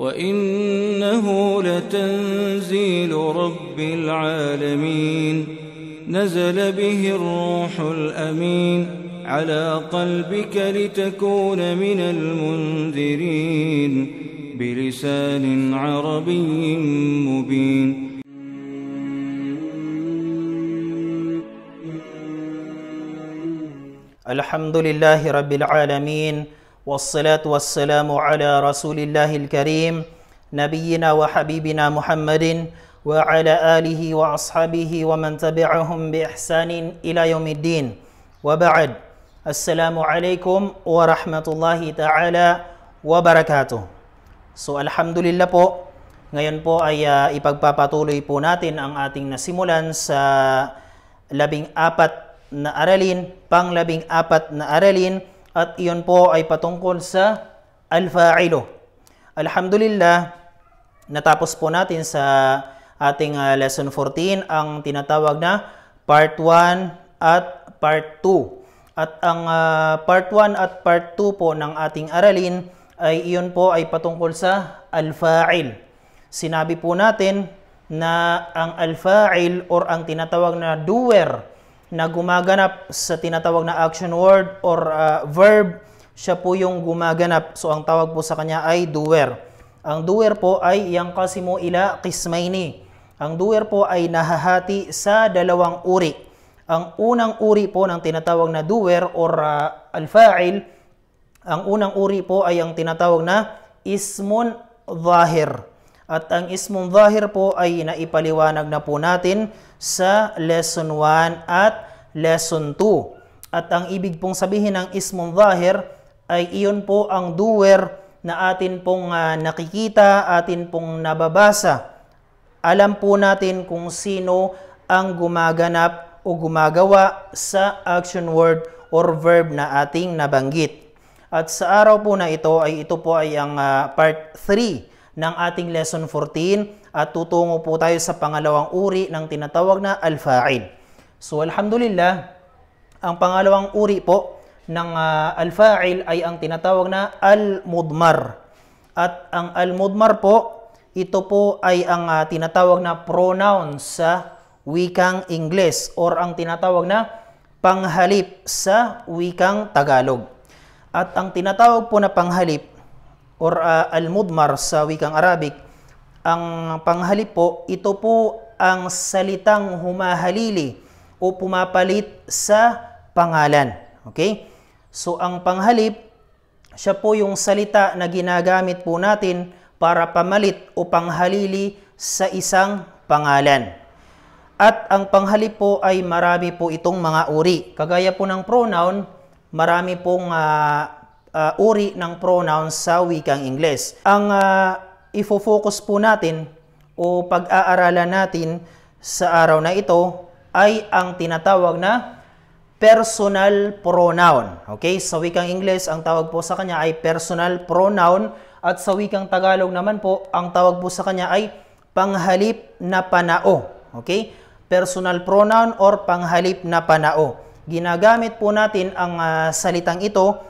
وإنه لتنزيل رب العالمين نزل به الروح الأمين على قلبك لتكون من المنذرين بلسان عربي مبين الحمد لله رب العالمين والصلاة والسلام على رسول الله الكريم نبينا وحبيبنا محمد وعلى آله وأصحابه ومن تبعهم بإحسان إلى يوم الدين وبعد السلام عليكم ورحمة الله تعالى wabarakatuh. So alhamdulillah po, ngayon po ay uh, ipagpapatuloy po natin ang ating nasimulan sa labing apat na aralin, pang labing apat na aralin at iyon po ay patungkol sa al-fa'ilo. Alhamdulillah, natapos po natin sa ating ah, lesson 14 ang tinatawag na part 1 at part 2. At ang uh, part 1 at part 2 po ng ating aralin ay iyon po ay patungkol sa al-fa'il. Sinabi po natin na ang al-fa'il or ang tinatawag na doer na gumaganap sa tinatawag na action word or uh, verb, siya po yung gumaganap. So ang tawag po sa kanya ay doer. Ang doer po ay yang kasimo ila kismayni. Ang doer po ay nahahati sa dalawang uri. Ang unang uri po ng tinatawag na doer or uh, al-fa'il, ang unang uri po ay ang tinatawag na ismun zahir. At ang ismong zahir po ay naipaliwanag na po natin sa lesson 1 at lesson 2. At ang ibig pong sabihin ng ismong zahir ay iyon po ang doer na atin pong uh, nakikita, atin pong nababasa. Alam po natin kung sino ang gumaganap o gumagawa sa action word or verb na ating nabanggit. At sa araw po na ito ay ito po ay ang uh, part 3 ng ating lesson 14 at tutungo po tayo sa pangalawang uri ng tinatawag na al-fa'il. So alhamdulillah, ang pangalawang uri po ng uh, al-fa'il ay ang tinatawag na al-mudmar. At ang al-mudmar po, ito po ay ang uh, tinatawag na pronoun sa wikang Ingles or ang tinatawag na panghalip sa wikang Tagalog. At ang tinatawag po na panghalip or uh, al-mudmar sa wikang Arabic. Ang panghalip po, ito po ang salitang humahalili o pumapalit sa pangalan. Okay? So ang panghalip, siya po yung salita na ginagamit po natin para pamalit o panghalili sa isang pangalan. At ang panghalip po ay marami po itong mga uri. Kagaya po ng pronoun, marami pong uh, uh, uri ng pronoun sa wikang Ingles. Ang uh, ifo-focus po natin o pag-aaralan natin sa araw na ito ay ang tinatawag na personal pronoun. Okay? Sa wikang Ingles, ang tawag po sa kanya ay personal pronoun at sa wikang Tagalog naman po, ang tawag po sa kanya ay panghalip na panao. Okay? Personal pronoun or panghalip na panao. Ginagamit po natin ang uh, salitang ito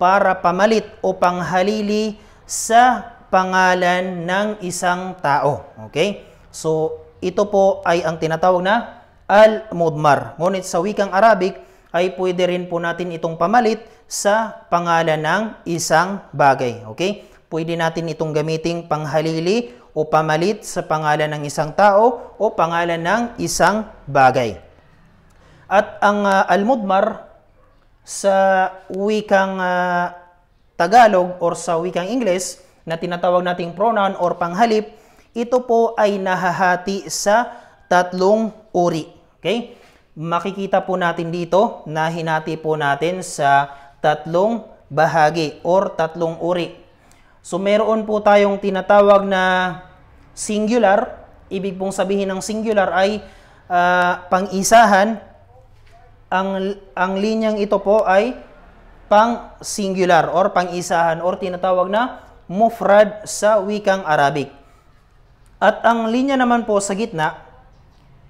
para pamalit o panghalili sa pangalan ng isang tao. Okay? So, ito po ay ang tinatawag na al-mudmar. Ngunit sa wikang Arabic ay pwede rin po natin itong pamalit sa pangalan ng isang bagay. Okay? Pwede natin itong gamitin panghalili o pamalit sa pangalan ng isang tao o pangalan ng isang bagay. At ang uh, al-mudmar sa wikang uh, Tagalog or sa wikang Ingles na tinatawag nating pronoun or panghalip, ito po ay nahahati sa tatlong uri. Okay? Makikita po natin dito na hinati po natin sa tatlong bahagi or tatlong uri. So meron po tayong tinatawag na singular. Ibig pong sabihin ng singular ay uh, pang-isahan ang, ang linyang ito po ay pang-singular or pang-isahan or tinatawag na mufrad sa wikang Arabic. At ang linya naman po sa gitna,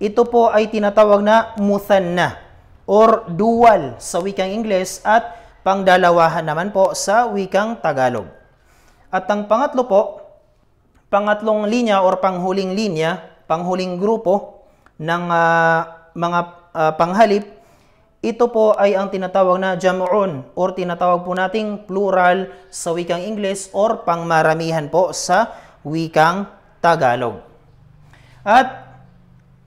ito po ay tinatawag na muthanna or dual sa wikang Ingles at pangdalawahan naman po sa wikang Tagalog. At ang pangatlo po, pangatlong linya or panghuling linya, panghuling grupo ng uh, mga uh, panghalip ito po ay ang tinatawag na jam'un or tinatawag po nating plural sa wikang Ingles or pangmaramihan po sa wikang Tagalog. At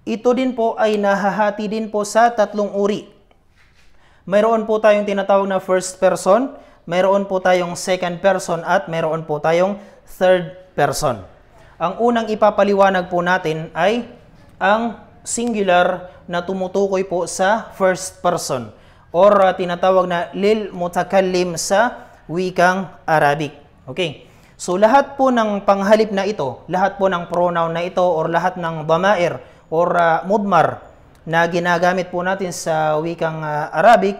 ito din po ay nahahati din po sa tatlong uri. Mayroon po tayong tinatawag na first person, mayroon po tayong second person at mayroon po tayong third person. Ang unang ipapaliwanag po natin ay ang singular na tumutukoy po sa first person or uh, tinatawag na lil mutakallim sa wikang Arabic. Okay. So lahat po ng panghalip na ito, lahat po ng pronoun na ito or lahat ng damair or uh, mudmar na ginagamit po natin sa wikang uh, Arabic,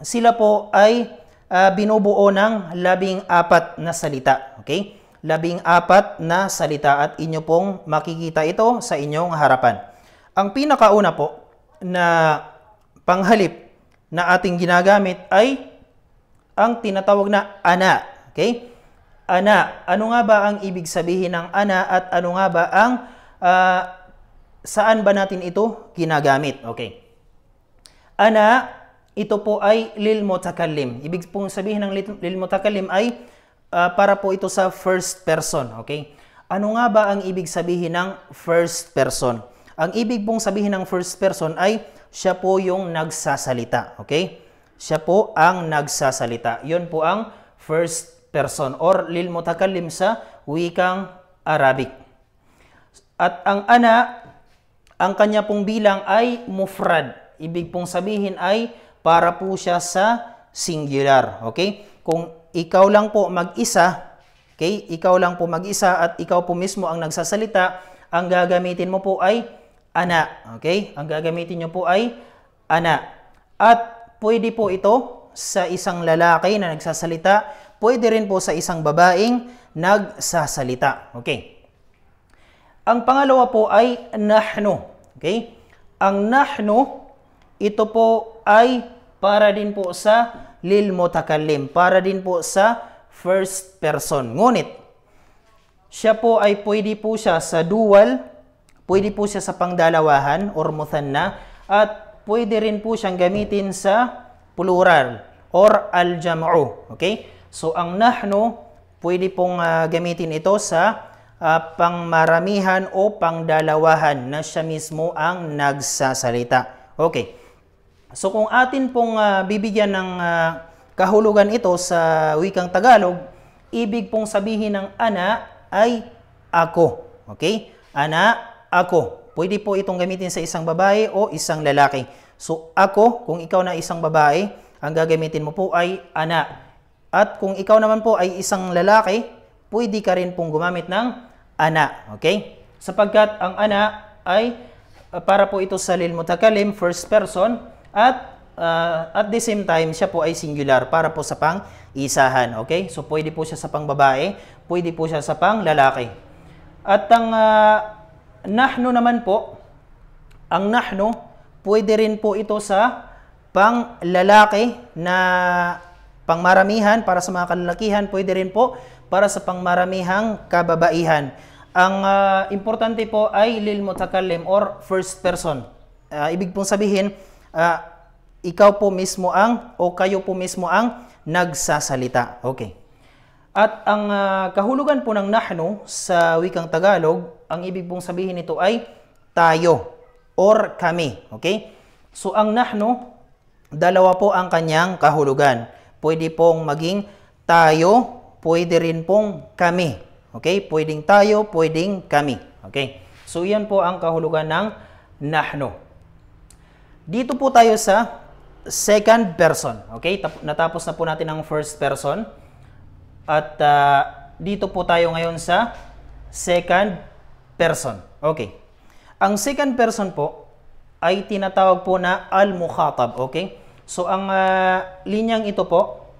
sila po ay uh, binubuo ng labing apat na salita. Okay? Labing apat na salita at inyo pong makikita ito sa inyong harapan. Ang pinakauna po na panghalip na ating ginagamit ay ang tinatawag na ana. Okay? Ana. Ano nga ba ang ibig sabihin ng ana at ano nga ba ang uh, saan ba natin ito ginagamit? Okay. Ana, ito po ay lil mutakalim. Ibig pong sabihin ng lil mutakalim ay uh, para po ito sa first person. Okay? Ano nga ba ang ibig sabihin ng first person? Ang ibig pong sabihin ng first person ay siya po yung nagsasalita. Okay? Siya po ang nagsasalita. Yun po ang first person or lil mutakallim sa wikang Arabic. At ang ana, ang kanya pong bilang ay mufrad. Ibig pong sabihin ay para po siya sa singular. Okay? Kung ikaw lang po mag-isa, okay? Ikaw lang po mag-isa at ikaw po mismo ang nagsasalita, ang gagamitin mo po ay ana. Okay? Ang gagamitin nyo po ay ana. At pwede po ito sa isang lalaki na nagsasalita, pwede rin po sa isang babaeng nagsasalita. Okay? Ang pangalawa po ay nahnu. Okay? Ang nahnu, ito po ay para din po sa lil para din po sa first person. Ngunit, siya po ay pwede po siya sa dual Pwede po siya sa pangdalawahan or muthanna at pwede rin po siyang gamitin sa plural or al-jam'u. Okay? So ang nahnu, pwede pong uh, gamitin ito sa uh, pangmaramihan o pangdalawahan na siya mismo ang nagsasalita. Okay. So kung atin pong uh, bibigyan ng uh, kahulugan ito sa wikang Tagalog, ibig pong sabihin ng ana ay ako. Okay? Ana ako. Pwede po itong gamitin sa isang babae o isang lalaki. So ako, kung ikaw na isang babae, ang gagamitin mo po ay ana. At kung ikaw naman po ay isang lalaki, pwede ka rin pong gumamit ng ana. Okay? Sapagkat ang ana ay uh, para po ito sa lilmutakalim, first person, at uh, at the same time, siya po ay singular para po sa pang-isahan. Okay? So, pwede po siya sa pang-babae, pwede po siya sa pang-lalaki. At ang uh, nahnu naman po, ang nahnu, pwede rin po ito sa pang lalaki na pangmaramihan para sa mga kalalakihan, pwede rin po para sa pangmaramihang kababaihan. Ang uh, importante po ay lil mutakallim or first person. Uh, ibig pong sabihin, uh, ikaw po mismo ang o kayo po mismo ang nagsasalita. Okay. At ang uh, kahulugan po ng nahnu sa wikang Tagalog ang ibig pong sabihin nito ay tayo or kami. Okay? So, ang nahno, dalawa po ang kanyang kahulugan. Pwede pong maging tayo, pwede rin pong kami. Okay? Pwedeng tayo, pwedeng kami. Okay? So, yan po ang kahulugan ng nahno. Dito po tayo sa second person. Okay? Natapos na po natin ang first person. At uh, dito po tayo ngayon sa second person. Okay. Ang second person po ay tinatawag po na al-mukhatab. Okay. So ang uh, linyang ito po,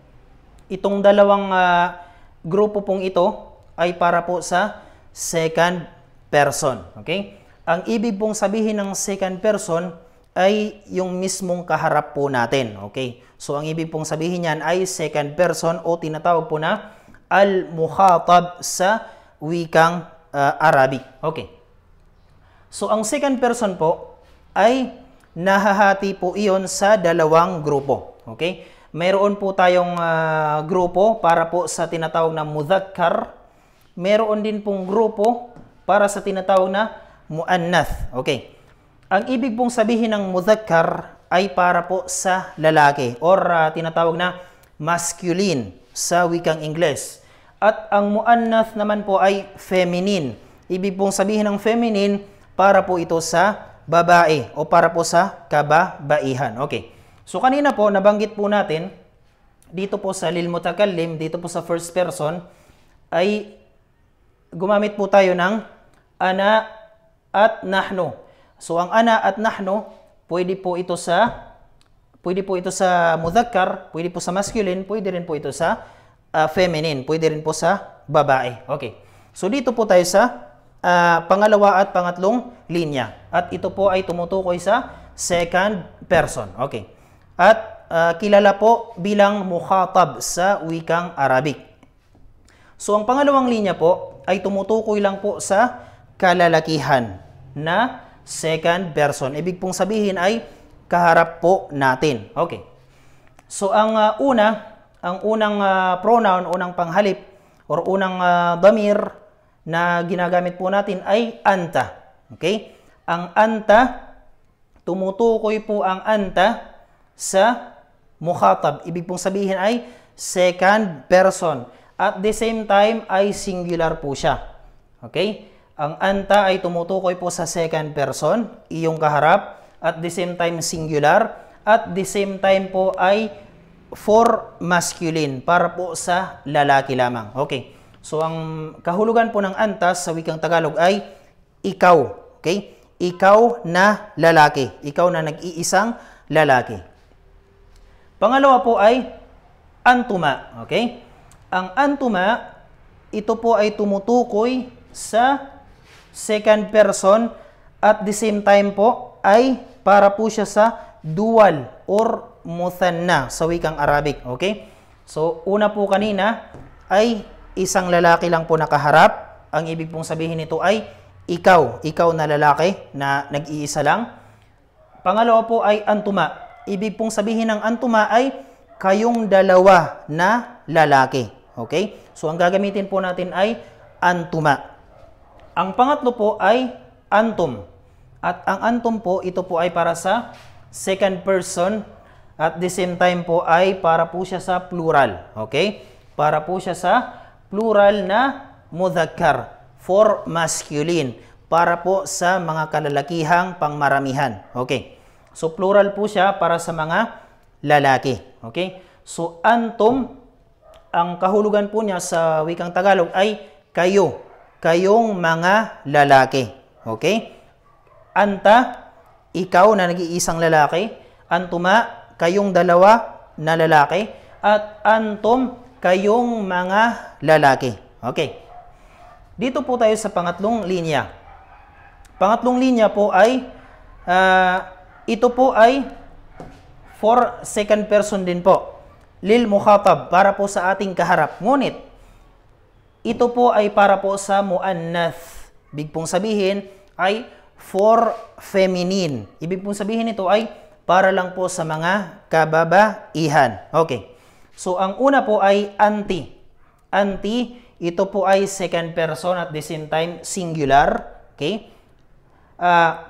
itong dalawang uh, grupo pong ito ay para po sa second person. Okay. Ang ibig pong sabihin ng second person ay yung mismong kaharap po natin. Okay? So, ang ibig pong sabihin niyan ay second person o tinatawag po na al-mukhatab sa wikang uh, Arabic. Okay. So, ang second person po ay nahahati po iyon sa dalawang grupo. Okay? Meron po tayong uh, grupo para po sa tinatawag na mudhakkar. Meron din pong grupo para sa tinatawag na muannath. Okay. Ang ibig pong sabihin ng mudhakkar ay para po sa lalaki or uh, tinatawag na masculine sa wikang Ingles at ang muannath naman po ay feminine. Ibig pong sabihin ng feminine para po ito sa babae o para po sa kababaihan. Okay. So kanina po nabanggit po natin dito po sa lilmutakallim, dito po sa first person ay gumamit po tayo ng ana at nahnu. So ang ana at nahnu pwede po ito sa pwede po ito sa mudhakkar, pwede po sa masculine, pwede rin po ito sa uh, feminine. Pwede rin po sa babae. Okay. So dito po tayo sa uh, pangalawa at pangatlong linya. At ito po ay tumutukoy sa second person. Okay. At uh, kilala po bilang mukhatab sa wikang Arabic. So ang pangalawang linya po ay tumutukoy lang po sa kalalakihan na second person. Ibig pong sabihin ay kaharap po natin. Okay. So ang uh, una ang unang uh, pronoun, unang panghalip, or unang uh, damir na ginagamit po natin ay anta. Okay? Ang anta, tumutukoy po ang anta sa mukhatab. Ibig pong sabihin ay second person. At the same time ay singular po siya. Okay? Ang anta ay tumutukoy po sa second person, iyong kaharap. At the same time singular. At the same time po ay for masculine, para po sa lalaki lamang. Okay. So, ang kahulugan po ng antas sa wikang Tagalog ay ikaw. Okay? Ikaw na lalaki. Ikaw na nag-iisang lalaki. Pangalawa po ay antuma. Okay? Ang antuma, ito po ay tumutukoy sa second person at the same time po ay para po siya sa dual or muthanna sa wikang Arabic. Okay? So, una po kanina ay isang lalaki lang po nakaharap. Ang ibig pong sabihin nito ay ikaw, ikaw na lalaki na nag-iisa lang. Pangalawa po ay antuma. Ibig pong sabihin ng antuma ay kayong dalawa na lalaki. Okay? So, ang gagamitin po natin ay antuma. Ang pangatlo po ay antum. At ang antum po, ito po ay para sa second person at the same time po ay para po siya sa plural. Okay? Para po siya sa plural na mudhakkar for masculine. Para po sa mga kalalakihang pangmaramihan. Okay? So plural po siya para sa mga lalaki. Okay? So antum, ang kahulugan po niya sa wikang Tagalog ay kayo. Kayong mga lalaki. Okay? Anta, ikaw na nag-iisang lalaki. Antuma, kayong dalawa na lalaki at antum kayong mga lalaki. Okay. Dito po tayo sa pangatlong linya. Pangatlong linya po ay uh, ito po ay for second person din po. Lil mukhatab para po sa ating kaharap. Ngunit ito po ay para po sa muannath. Big pong sabihin ay for feminine. Ibig pong sabihin ito ay para lang po sa mga kababaihan. Okay. So, ang una po ay anti. Anti, ito po ay second person at the same time singular. Okay? Uh,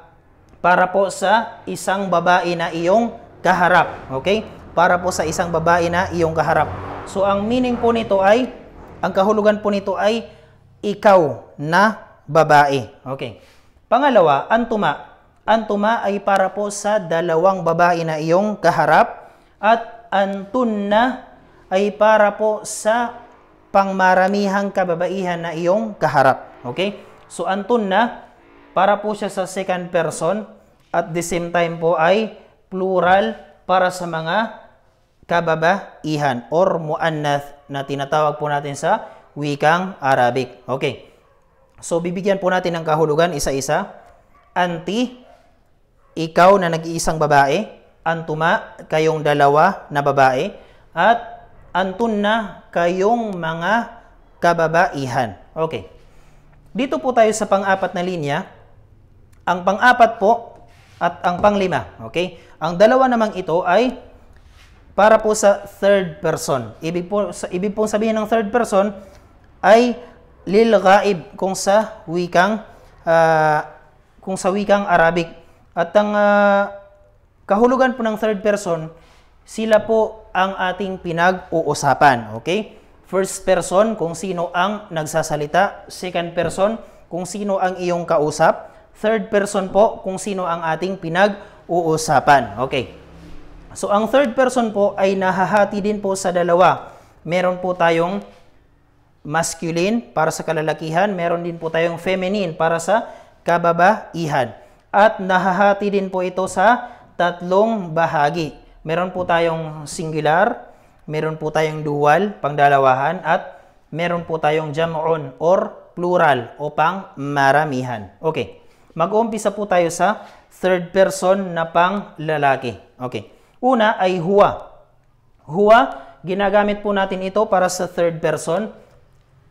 para po sa isang babae na iyong kaharap. Okay? Para po sa isang babae na iyong kaharap. So, ang meaning po nito ay, ang kahulugan po nito ay ikaw na babae. Okay. Pangalawa, antuma antuma ay para po sa dalawang babae na iyong kaharap at antunna ay para po sa pangmaramihang kababaihan na iyong kaharap. Okay? So antunna para po siya sa second person at the same time po ay plural para sa mga kababaihan or muannath na tinatawag po natin sa wikang Arabic. Okay. So bibigyan po natin ng kahulugan isa-isa. Anti ikaw na nag-iisang babae, antuma kayong dalawa na babae, at antunna kayong mga kababaihan. Okay. Dito po tayo sa pang-apat na linya. Ang pang-apat po at ang panglima. Okay? Ang dalawa namang ito ay para po sa third person. Ibig po, sa, ibig pong sabihin ng third person ay lil ghaib kung sa wikang uh, kung sa wikang Arabic. At ang uh, kahulugan po ng third person, sila po ang ating pinag-uusapan. Okay? First person, kung sino ang nagsasalita. Second person, kung sino ang iyong kausap. Third person po, kung sino ang ating pinag-uusapan. Okay. So, ang third person po ay nahahati din po sa dalawa. Meron po tayong masculine para sa kalalakihan. Meron din po tayong feminine para sa kababaihan at nahahati din po ito sa tatlong bahagi. Meron po tayong singular, meron po tayong dual, pangdalawahan, at meron po tayong jam'on or plural o pang maramihan. Okay, mag-uumpisa po tayo sa third person na pang lalaki. Okay, una ay huwa. Huwa, ginagamit po natin ito para sa third person.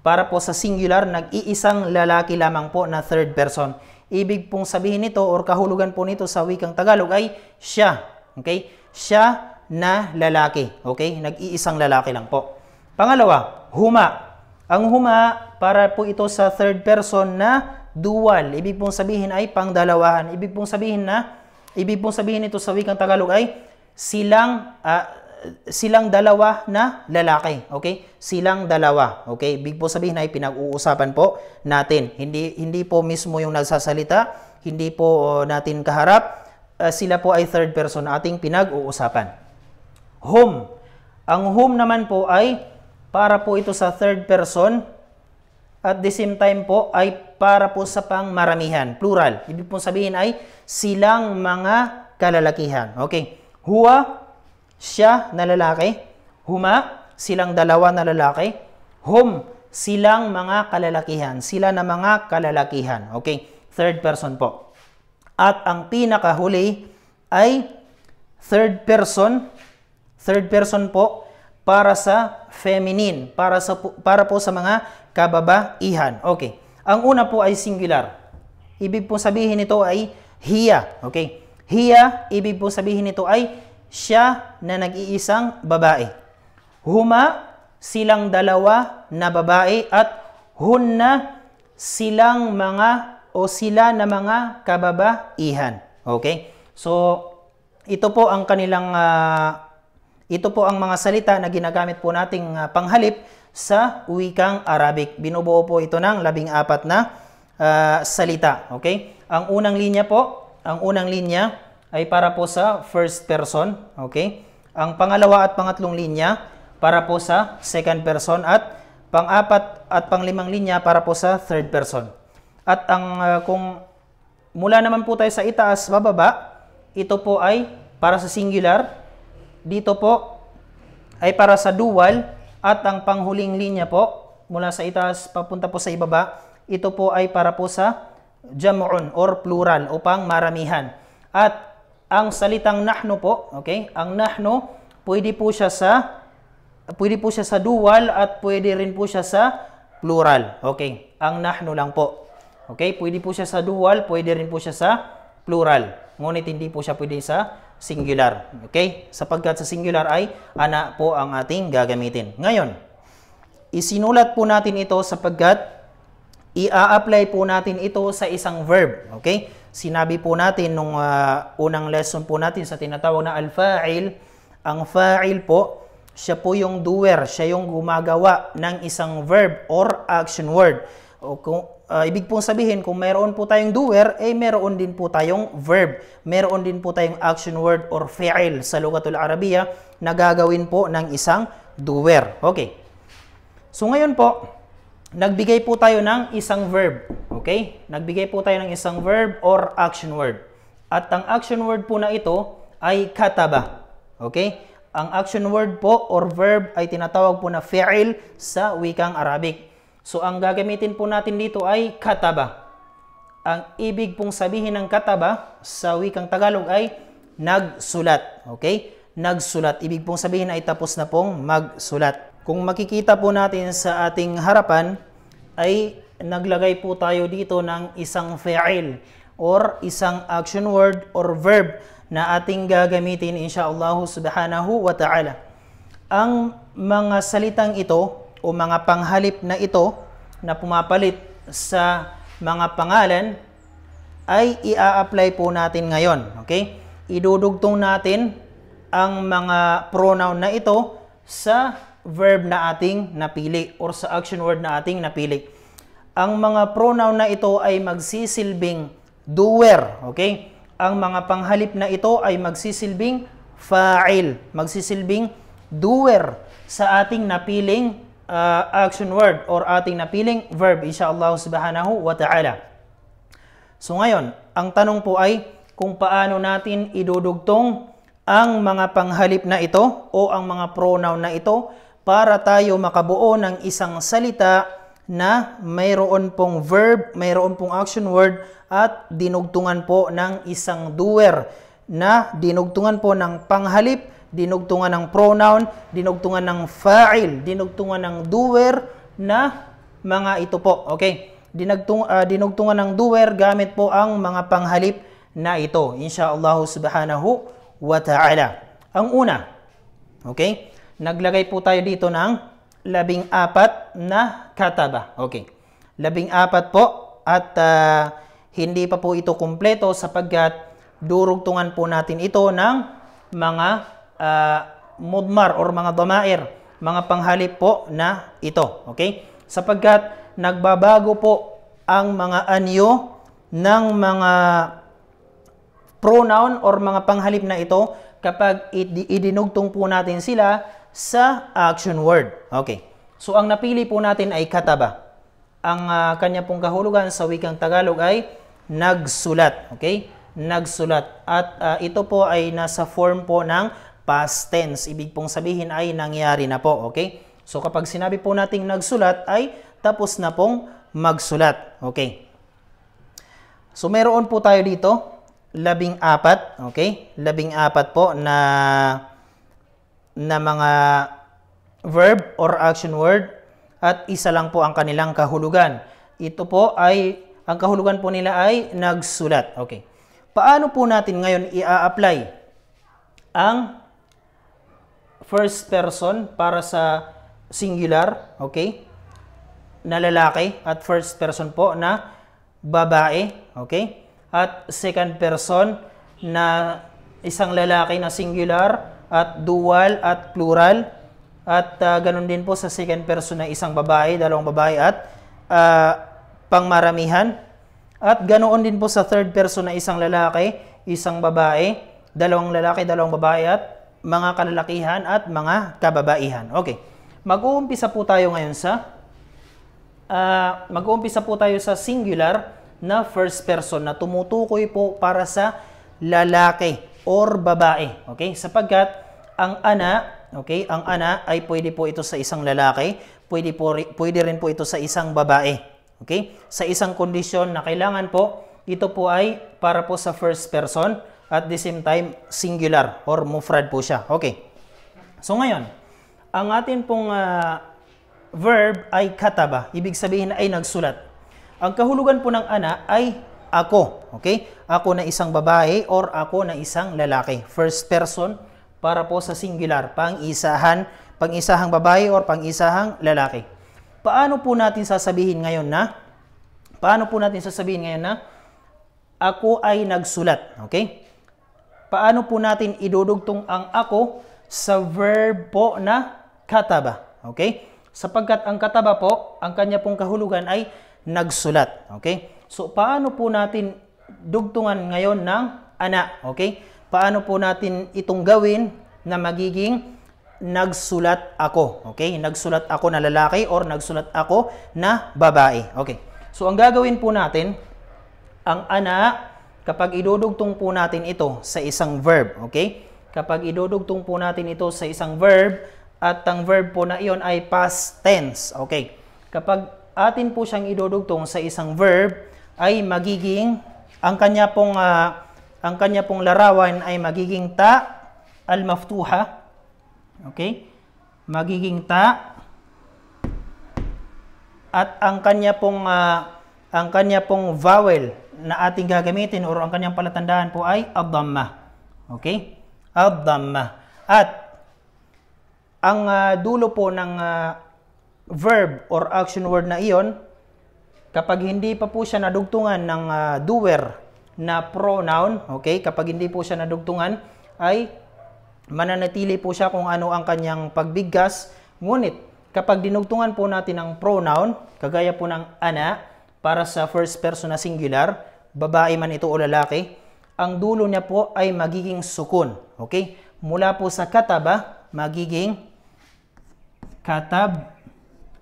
Para po sa singular, nag-iisang lalaki lamang po na third person. Ibig pong sabihin nito or kahulugan po nito sa wikang Tagalog ay siya. Okay? Siya na lalaki. Okay? Nag-iisang lalaki lang po. Pangalawa, huma. Ang huma, para po ito sa third person na dual. Ibig pong sabihin ay pangdalawahan. Ibig pong sabihin na, ibig pong sabihin ito sa wikang Tagalog ay silang, uh, silang dalawa na lalaki. Okay? Silang dalawa. Okay? Big po sabihin ay pinag-uusapan po natin. Hindi, hindi po mismo yung nagsasalita, hindi po natin kaharap. Uh, sila po ay third person ating pinag-uusapan. Whom. Ang whom naman po ay para po ito sa third person at the same time po ay para po sa pangmaramihan, plural. Ibig po sabihin ay silang mga kalalakihan. Okay. Huwa siya na lalaki, huma, silang dalawa na lalaki, hum, silang mga kalalakihan, sila na mga kalalakihan. Okay, third person po. At ang pinakahuli ay third person, third person po para sa feminine, para sa para po sa mga kababaihan. Okay. Ang una po ay singular. Ibig po sabihin ito ay hiya. Okay. Hiya, ibig po sabihin ito ay siya na nag-iisang babae. Huma, silang dalawa na babae at hunna, silang mga o sila na mga kababaihan. Okay? So, ito po ang kanilang, uh, ito po ang mga salita na ginagamit po nating uh, panghalip sa wikang Arabic. Binubuo po ito ng labing apat na uh, salita. Okay? Ang unang linya po, ang unang linya, ay para po sa first person. Okay? Ang pangalawa at pangatlong linya para po sa second person at pang-apat at pang-limang linya para po sa third person. At ang uh, kung mula naman po tayo sa itaas bababa, ito po ay para sa singular, dito po ay para sa dual at ang panghuling linya po mula sa itaas papunta po sa ibaba, ito po ay para po sa jam'un or plural o pang maramihan. At ang salitang nahno po, okay? Ang nahno, pwede po siya sa pwede po siya sa dual at pwede rin po siya sa plural. Okay, ang nahno lang po. Okay, pwede po siya sa dual, pwede rin po siya sa plural. Ngunit hindi po siya pwede sa singular. Okay, sapagkat sa singular ay ana po ang ating gagamitin. Ngayon, isinulat po natin ito sapagkat ia-apply po natin ito sa isang verb. Okay, Sinabi po natin nung uh, unang lesson po natin sa tinatawag na al-fa'il, ang fa'il po, siya po yung doer, siya yung gumagawa ng isang verb or action word. O kung, uh, ibig pong sabihin, kung meron po tayong doer, ay eh, meron din po tayong verb. Meron din po tayong action word or fa'il sa Lugatul Arabiya na gagawin po ng isang doer. Okay. So ngayon po, nagbigay po tayo ng isang verb. Okay? Nagbigay po tayo ng isang verb or action word. At ang action word po na ito ay kataba. Okay? Ang action word po or verb ay tinatawag po na fi'il sa wikang Arabic. So ang gagamitin po natin dito ay kataba. Ang ibig pong sabihin ng kataba sa wikang Tagalog ay nagsulat. Okay? Nagsulat. Ibig pong sabihin ay tapos na pong magsulat. Kung makikita po natin sa ating harapan, ay naglagay po tayo dito ng isang fa'il or isang action word or verb na ating gagamitin insyaallah subhanahu wa ta'ala. Ang mga salitang ito o mga panghalip na ito na pumapalit sa mga pangalan ay ia-apply po natin ngayon. Okay? Idudugtong natin ang mga pronoun na ito sa verb na ating napili or sa action word na ating napili. Ang mga pronoun na ito ay magsisilbing doer, okay? Ang mga panghalip na ito ay magsisilbing fa'il, magsisilbing doer sa ating napiling uh, action word or ating napiling verb, insyaAllah subhanahu wa ta'ala. So ngayon, ang tanong po ay kung paano natin idudugtong ang mga panghalip na ito o ang mga pronoun na ito para tayo makabuo ng isang salita na mayroon pong verb, mayroon pong action word at dinugtungan po ng isang doer na dinugtungan po ng panghalip, dinugtungan ng pronoun, dinugtungan ng fa'il, dinugtungan ng doer na mga ito po. Okay? Dinugtung, uh, ah, dinugtungan ng doer gamit po ang mga panghalip na ito. Allah subhanahu wa ta'ala. Ang una, okay? Naglagay po tayo dito ng labing apat na kataba. Okay. Labing apat po at uh, hindi pa po ito kumpleto sapagkat durugtungan po natin ito ng mga uh, mudmar or mga damair, mga panghalip po na ito. Okay? Sapagkat nagbabago po ang mga anyo ng mga pronoun or mga panghalip na ito kapag idinugtong po natin sila sa action word. Okay. So ang napili po natin ay kataba. Ang uh, kanya pong kahulugan sa wikang Tagalog ay nagsulat. Okay? Nagsulat. At uh, ito po ay nasa form po ng past tense. Ibig pong sabihin ay nangyari na po. Okay? So kapag sinabi po nating nagsulat ay tapos na pong magsulat. Okay. So meron po tayo dito labing apat. Okay? Labing apat po na na mga verb or action word at isa lang po ang kanilang kahulugan. Ito po ay, ang kahulugan po nila ay nagsulat. Okay. Paano po natin ngayon i-apply ang first person para sa singular, okay? Na lalaki at first person po na babae, okay? At second person na isang lalaki na singular at dual at plural at uh, ganun din po sa second person na isang babae, dalawang babae at uh, pangmaramihan. At ganoon din po sa third person na isang lalaki, isang babae, dalawang lalaki, dalawang babae at mga kalalakihan at mga kababaihan. Okay. Mag-uumpisa po tayo ngayon sa uh, mag-uumpisa po tayo sa singular na first person na tumutukoy po para sa lalaki or babae. Okay? Sapagkat ang ana, okay, ang ana ay pwede po ito sa isang lalaki, pwede, po, pwede rin po ito sa isang babae. Okay? Sa isang kondisyon na kailangan po, ito po ay para po sa first person at the same time singular or mufrad po siya. Okay. So ngayon, ang atin pong uh, verb ay kataba. Ibig sabihin ay nagsulat. Ang kahulugan po ng ana ay ako. Okay? Ako na isang babae or ako na isang lalaki. First person para po sa singular, pang-isahan, pang-isahang babae or pang-isahang lalaki. Paano po natin sasabihin ngayon na Paano po natin sasabihin ngayon na ako ay nagsulat, okay? Paano po natin idudugtong ang ako sa verb po na kataba, okay? Sapagkat ang kataba po, ang kanya pong kahulugan ay nagsulat, okay? So paano po natin dugtungan ngayon ng ana, okay? paano po natin itong gawin na magiging nagsulat ako. Okay? Nagsulat ako na lalaki or nagsulat ako na babae. Okay. So, ang gagawin po natin, ang ana, kapag idudugtong po natin ito sa isang verb, okay? Kapag idudugtong po natin ito sa isang verb, at ang verb po na iyon ay past tense, okay? Kapag atin po siyang idudugtong sa isang verb, ay magiging, ang kanya pong uh, ang kanya pong larawan ay magiging ta al-maftuha. Okay? Magiging ta at ang kanya pong uh, ang kanya pong vowel na ating gagamitin or ang kanyang palatandaan po ay ad-dhamma. Okay? Ad-dhamma. At ang uh, dulo po ng uh, verb or action word na iyon kapag hindi pa po siya nadugtungan ng uh, doer na pronoun, okay, kapag hindi po siya nadugtungan, ay mananatili po siya kung ano ang kanyang pagbigkas. Ngunit, kapag dinugtungan po natin ang pronoun, kagaya po ng ana, para sa first person na singular, babae man ito o lalaki, ang dulo niya po ay magiging sukun. Okay? Mula po sa kataba, magiging katab.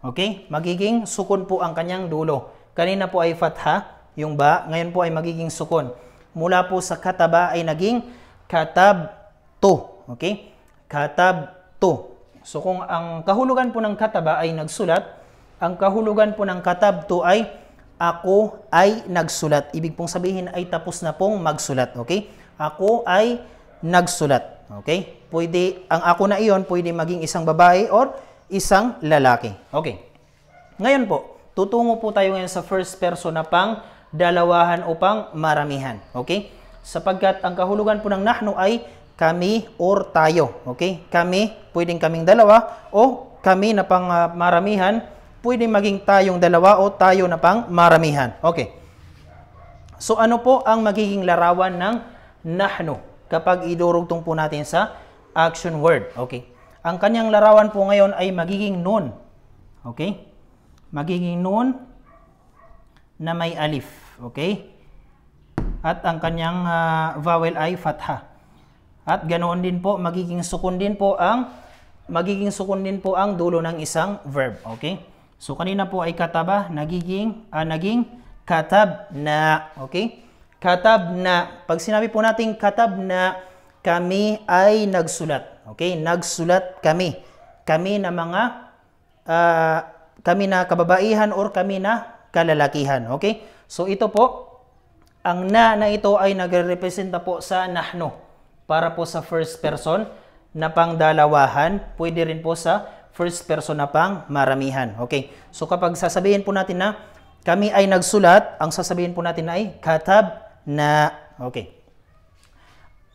Okay? Magiging sukun po ang kanyang dulo. Kanina po ay fatha, yung ba, ngayon po ay magiging sukun. Mula po sa kataba ay naging katab Okay? Katab So kung ang kahulugan po ng kataba ay nagsulat, ang kahulugan po ng katab ay ako ay nagsulat. Ibig pong sabihin ay tapos na pong magsulat. Okay? Ako ay nagsulat. Okay? Pwede, ang ako na iyon, pwede maging isang babae or isang lalaki. Okay. Ngayon po, tutungo po tayo ngayon sa first person na pang dalawahan upang maramihan. Okay? Sapagkat ang kahulugan po ng nahnu ay kami or tayo. Okay? Kami, pwedeng kaming dalawa o kami na pang uh, maramihan, pwedeng maging tayong dalawa o tayo na pang maramihan. Okay. So ano po ang magiging larawan ng nahnu kapag idurugtong po natin sa action word? Okay. Ang kanyang larawan po ngayon ay magiging nun. Okay? Magiging nun na may alif. Okay? At ang kanyang uh, vowel ay fatha. At ganoon din po, magiging sukun din po ang magiging sukun din po ang dulo ng isang verb. Okay? So kanina po ay kataba, nagiging, uh, naging katab na. Okay? Katab na. Pag sinabi po natin katab na, kami ay nagsulat. Okay? Nagsulat kami. Kami na mga, uh, kami na kababaihan or kami na kalalakihan. Okay? So ito po, ang na na ito ay nagre-representa po sa nahno para po sa first person na pangdalawahan, pwede rin po sa first person na pang maramihan. Okay, so kapag sasabihin po natin na kami ay nagsulat, ang sasabihin po natin ay katab na. Okay.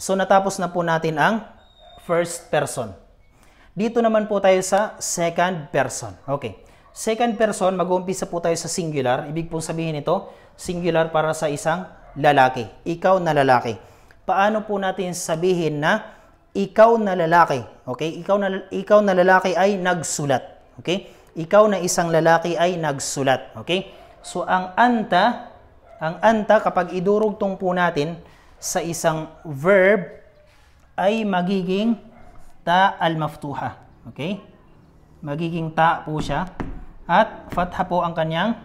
So natapos na po natin ang first person. Dito naman po tayo sa second person. Okay. Second person, mag-uumpisa po tayo sa singular. Ibig pong sabihin ito, singular para sa isang lalaki. Ikaw na lalaki. Paano po natin sabihin na ikaw na lalaki? Okay? Ikaw na, ikaw na lalaki ay nagsulat. Okay? Ikaw na isang lalaki ay nagsulat. Okay? So, ang anta, ang anta, kapag idurugtong po natin sa isang verb, ay magiging ta al-maftuha. Okay? Magiging ta po siya at fatha po ang kanyang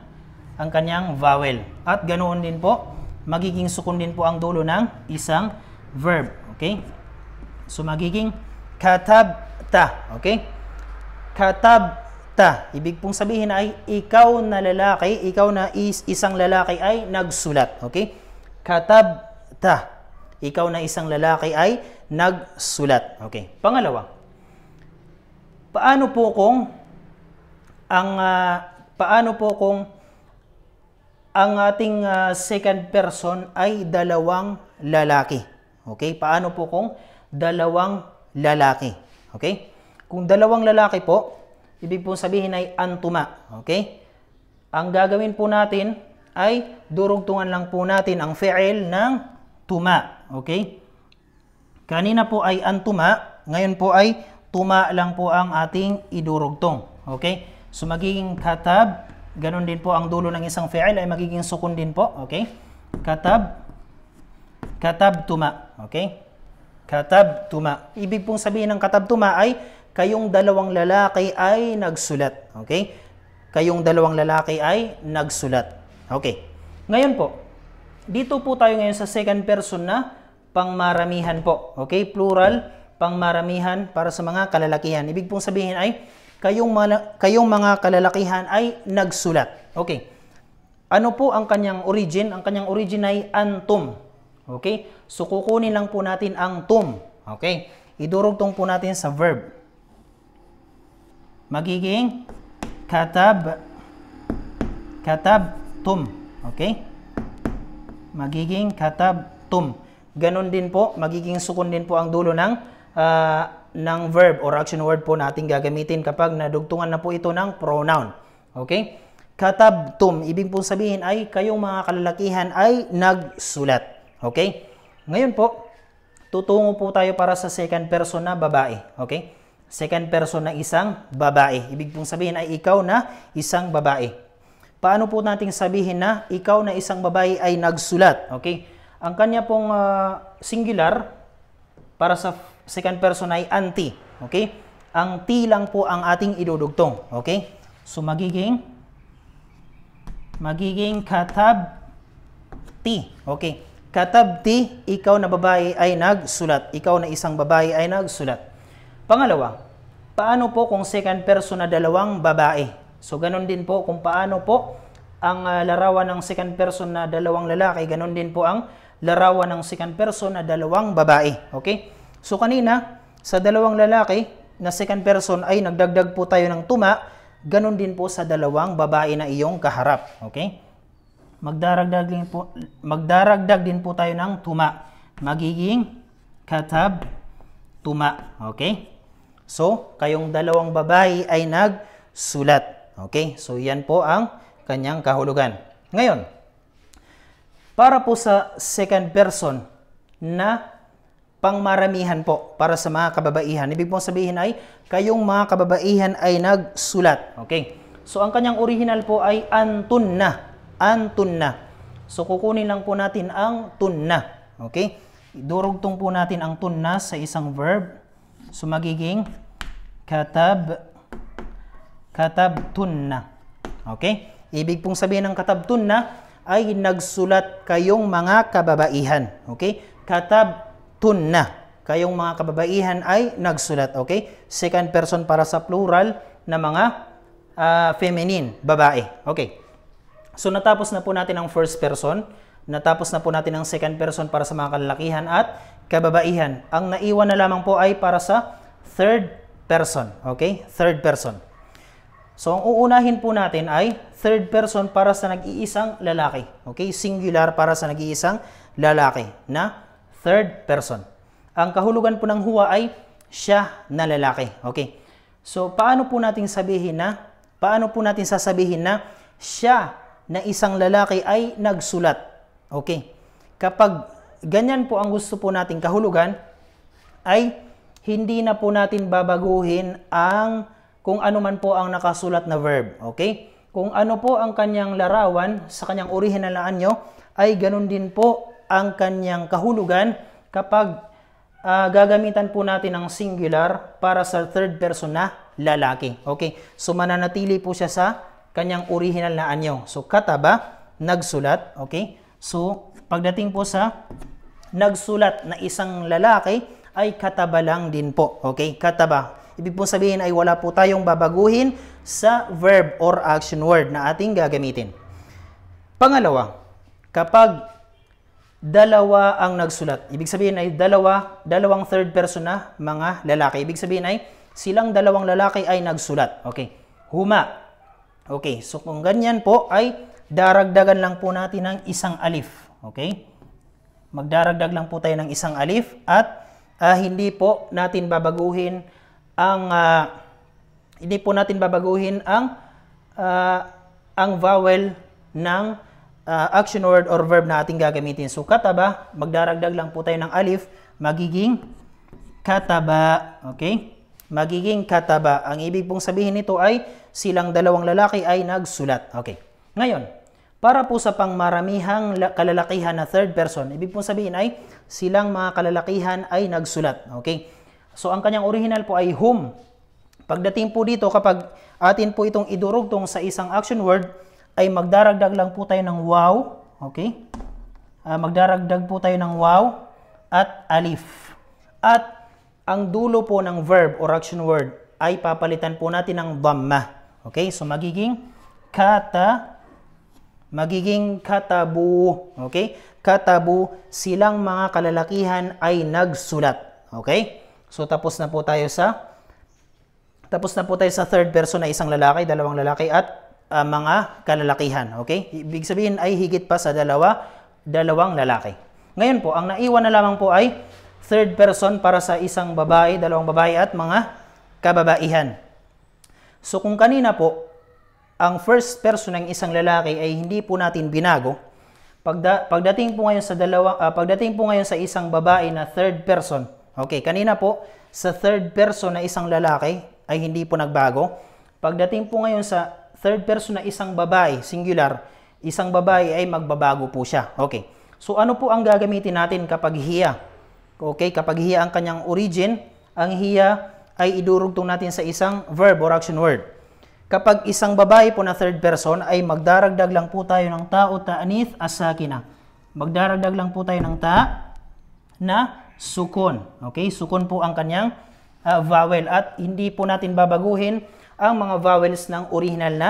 ang kanyang vowel. At ganoon din po, magiging sukun din po ang dulo ng isang verb. Okay? So magiging katabta. Okay? Katabta. Ibig pong sabihin ay ikaw na lalaki, ikaw na is, isang lalaki ay nagsulat. Okay? Katabta. Ikaw na isang lalaki ay nagsulat. Okay. Pangalawa. Paano po kung ang uh, paano po kung ang ating uh, second person ay dalawang lalaki. Okay? Paano po kung dalawang lalaki? Okay? Kung dalawang lalaki po, ibig pong sabihin ay antuma. Okay? Ang gagawin po natin ay durugtungan lang po natin ang fi'il ng tuma. Okay? Kanina po ay antuma, ngayon po ay tuma lang po ang ating idurugtong. Okay? So magiging katab, ganun din po ang dulo ng isang fi'il ay magiging sukun din po, okay? Katab, katab tuma, okay? Katab tuma. Ibig pong sabihin ng katab tuma ay kayong dalawang lalaki ay nagsulat, okay? Kayong dalawang lalaki ay nagsulat. Okay. Ngayon po, dito po tayo ngayon sa second person na pangmaramihan po. Okay? Plural, pangmaramihan para sa mga kalalakihan. Ibig pong sabihin ay kayong, mana, kayong mga kalalakihan ay nagsulat. Okay. Ano po ang kanyang origin? Ang kanyang origin ay antum. Okay? So, kukunin lang po natin ang tum. Okay? Idurugtong po natin sa verb. Magiging katab katab tum. Okay? Magiging katab tum. Ganon din po, magiging sukun din po ang dulo ng uh, ng verb or action word po natin gagamitin kapag nadugtungan na po ito ng pronoun. Okay? Katabtum, ibig pong sabihin ay kayong mga kalalakihan ay nagsulat. Okay? Ngayon po, tutungo po tayo para sa second person na babae. Okay? Second person na isang babae. Ibig pong sabihin ay ikaw na isang babae. Paano po nating sabihin na ikaw na isang babae ay nagsulat? Okay? Ang kanya pong uh, singular para sa second person ay anti. Okay? Ang T lang po ang ating idudugtong. Okay? So magiging magiging katab T. Okay. Katab T, ikaw na babae ay nagsulat. Ikaw na isang babae ay nagsulat. Pangalawa, paano po kung second person na dalawang babae? So ganun din po kung paano po ang ah, larawan ng second person na dalawang lalaki, ganun din po ang larawan ng second person na dalawang babae. Okay? So kanina, sa dalawang lalaki na second person ay nagdagdag po tayo ng tuma, ganun din po sa dalawang babae na iyong kaharap. Okay? Magdaragdag din po, magdaragdag din po tayo ng tuma. Magiging katab tuma. Okay? So, kayong dalawang babae ay nagsulat. Okay? So, yan po ang kanyang kahulugan. Ngayon, para po sa second person na pangmaramihan po para sa mga kababaihan. Ibig pong sabihin ay, kayong mga kababaihan ay nagsulat. Okay. So, ang kanyang original po ay antunna. Antunna. So, kukunin lang po natin ang tunna. Okay. Durugtong po natin ang tunna sa isang verb. So, magiging katab katab tunna. Okay? Ibig pong sabihin ng katab tunna ay nagsulat kayong mga kababaihan. Okay? Katab tunna. Kayong mga kababaihan ay nagsulat, okay? Second person para sa plural na mga uh, feminine, babae. Okay. So natapos na po natin ang first person, natapos na po natin ang second person para sa mga kalalakihan at kababaihan. Ang naiwan na lamang po ay para sa third person, okay? Third person. So ang uunahin po natin ay third person para sa nag-iisang lalaki. Okay? Singular para sa nag-iisang lalaki na third person. Ang kahulugan po ng huwa ay siya na lalaki. Okay. So, paano po natin sabihin na, paano po natin sasabihin na siya na isang lalaki ay nagsulat? Okay. Kapag ganyan po ang gusto po nating kahulugan, ay hindi na po natin babaguhin ang kung ano man po ang nakasulat na verb. Okay? Kung ano po ang kanyang larawan sa kanyang orihinal na anyo, ay ganun din po ang kanyang kahulugan kapag uh, gagamitan po natin ng singular para sa third person na lalaki. Okay, so mananatili po siya sa kanyang original na anyo. So kataba, nagsulat. Okay, so pagdating po sa nagsulat na isang lalaki ay kataba lang din po. Okay, kataba. Ibig po sabihin ay wala po tayong babaguhin sa verb or action word na ating gagamitin. Pangalawa, kapag dalawa ang nagsulat. Ibig sabihin ay dalawa, dalawang third person na mga lalaki. Ibig sabihin ay silang dalawang lalaki ay nagsulat. Okay. Huma. Okay. So kung ganyan po ay daragdagan lang po natin ng isang alif. Okay? Magdaragdag lang po tayo ng isang alif at uh, hindi po natin babaguhin ang uh, hindi po natin babaguhin ang uh, ang vowel ng uh, action word or verb na ating gagamitin. So kataba, magdaragdag lang po tayo ng alif, magiging kataba. Okay? Magiging kataba. Ang ibig pong sabihin nito ay silang dalawang lalaki ay nagsulat. Okay. Ngayon, para po sa pangmaramihang kalalakihan na third person, ibig pong sabihin ay silang mga kalalakihan ay nagsulat. Okay? So ang kanyang original po ay whom. Pagdating po dito, kapag atin po itong idurugtong sa isang action word, ay magdaragdag lang po tayo ng wow. Okay? Uh, magdaragdag po tayo ng wow at alif. At ang dulo po ng verb or action word ay papalitan po natin ng dhamma. Okay? So magiging kata magiging katabu. Okay? Katabu silang mga kalalakihan ay nagsulat. Okay? So tapos na po tayo sa tapos na po tayo sa third person na isang lalaki, dalawang lalaki at uh, mga kalalakihan. Okay? Ibig sabihin ay higit pa sa dalawa, dalawang lalaki. Ngayon po, ang naiwan na lamang po ay third person para sa isang babae, dalawang babae at mga kababaihan. So kung kanina po, ang first person ng isang lalaki ay hindi po natin binago. Pagda, pagdating po ngayon sa dalawa, uh, pagdating po ngayon sa isang babae na third person. Okay, kanina po sa third person na isang lalaki ay hindi po nagbago. Pagdating po ngayon sa third person na isang babae, singular, isang babae ay magbabago po siya. Okay. So ano po ang gagamitin natin kapag hiya? Okay, kapag hiya ang kanyang origin, ang hiya ay idurugtong natin sa isang verb or action word. Kapag isang babae po na third person ay magdaragdag lang po tayo ng ta o taanith asakina. Magdaragdag lang po tayo ng ta na sukon. Okay, sukon po ang kanyang uh, vowel at hindi po natin babaguhin ang mga vowels ng original na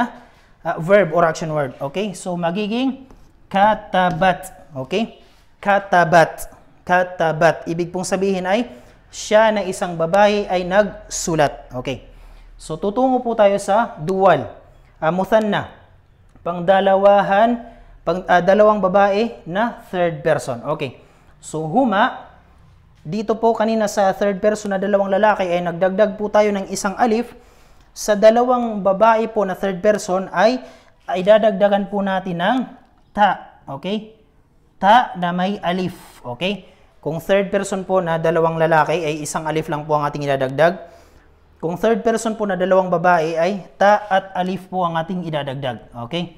uh, verb or action word. Okay? So, magiging katabat. Okay? Katabat. Katabat. Ibig pong sabihin ay siya na isang babae ay nagsulat. Okay. So, tutungo po tayo sa dual. Uh, muthanna. Pangdalawahan, pang, uh, dalawang babae na third person. Okay. So, huma, dito po kanina sa third person na dalawang lalaki ay nagdagdag po tayo ng isang alif sa dalawang babae po na third person ay idadagdagan po natin ng ta. Okay? Ta na may alif. Okay? Kung third person po na dalawang lalaki ay isang alif lang po ang ating idadagdag. Kung third person po na dalawang babae ay ta at alif po ang ating idadagdag. Okay?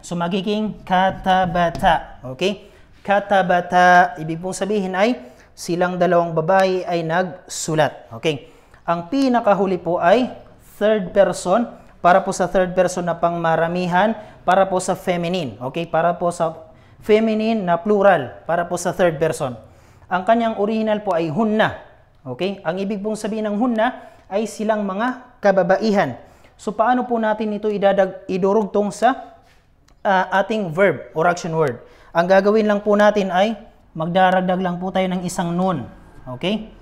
So magiging katabata. Okay? Katabata, ibig pong sabihin ay silang dalawang babae ay nagsulat. Okay? Ang pinakahuli po ay third person, para po sa third person na pangmaramihan, para po sa feminine, okay? Para po sa feminine na plural, para po sa third person. Ang kanyang original po ay hunna, okay? Ang ibig pong sabihin ng hunna ay silang mga kababaihan. So paano po natin ito idadag, idurugtong sa uh, ating verb or action word? Ang gagawin lang po natin ay magdaragdag lang po tayo ng isang nun, okay?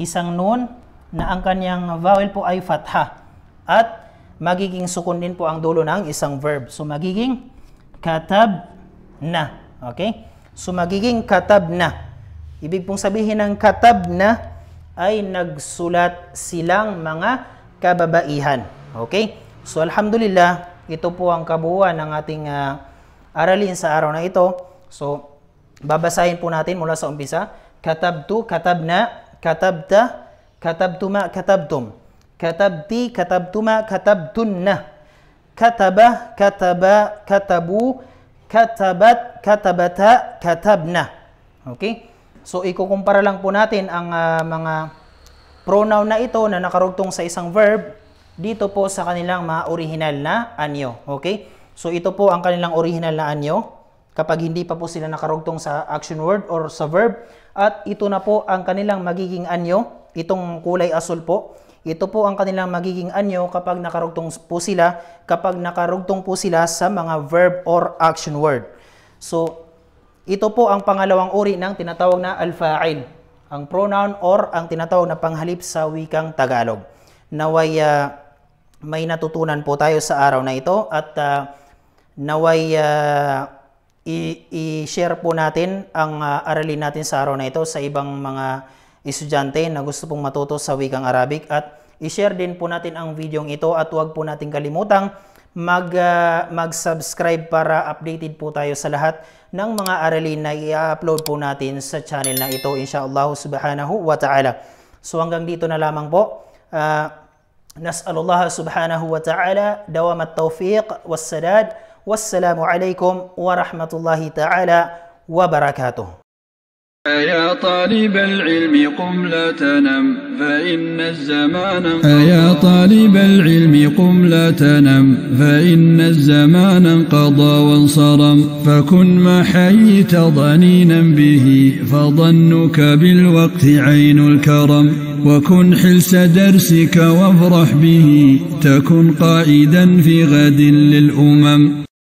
Isang nun na ang kanyang vowel po ay fatha. At magiging sukun din po ang dulo ng isang verb. So magiging katab na. Okay? So magiging katab na. Ibig pong sabihin ng katab na ay nagsulat silang mga kababaihan. Okay? So alhamdulillah, ito po ang kabuuan ng ating uh, aralin sa araw na ito. So babasahin po natin mula sa umpisa. Katab tu, katab na, katab ta, katab tuma, katab tum katabti, katabtuma, katabtunna. Kataba, kataba, katabu, katabat, katabata, katabna. Okay? So, ikukumpara lang po natin ang uh, mga pronoun na ito na nakarugtong sa isang verb dito po sa kanilang mga original na anyo. Okay? So, ito po ang kanilang original na anyo kapag hindi pa po sila nakarugtong sa action word or sa verb. At ito na po ang kanilang magiging anyo, itong kulay asul po. Ito po ang kanilang magiging anyo kapag nakarugtong po sila, kapag nakarugtong po sila sa mga verb or action word. So, ito po ang pangalawang uri ng tinatawag na alfa'il, ang pronoun or ang tinatawag na panghalip sa wikang Tagalog. Naway uh, may natutunan po tayo sa araw na ito at uh, naway uh, i-share po natin ang uh, aralin natin sa araw na ito sa ibang mga estudyante na gusto pong matuto sa wikang Arabic at i-share din po natin ang video ito at huwag po natin kalimutang mag, uh, mag-subscribe para updated po tayo sa lahat ng mga aralin na i-upload po natin sa channel na ito insyaAllah subhanahu wa ta'ala. So hanggang dito na lamang po. Uh, نسأل الله سبحانه وتعالى دوام التوفيق والسداد والسلام عليكم ورحمة الله تعالى وبركاته أيا طالب العلم قم لا تنم فإن الزمان أيا طالب العلم قم لا تنم فإن الزمان انقضى وانصرم فكن ما حييت ضنينا به فظنك بالوقت عين الكرم وكن حلس درسك وافرح به تكن قائدا في غد للأمم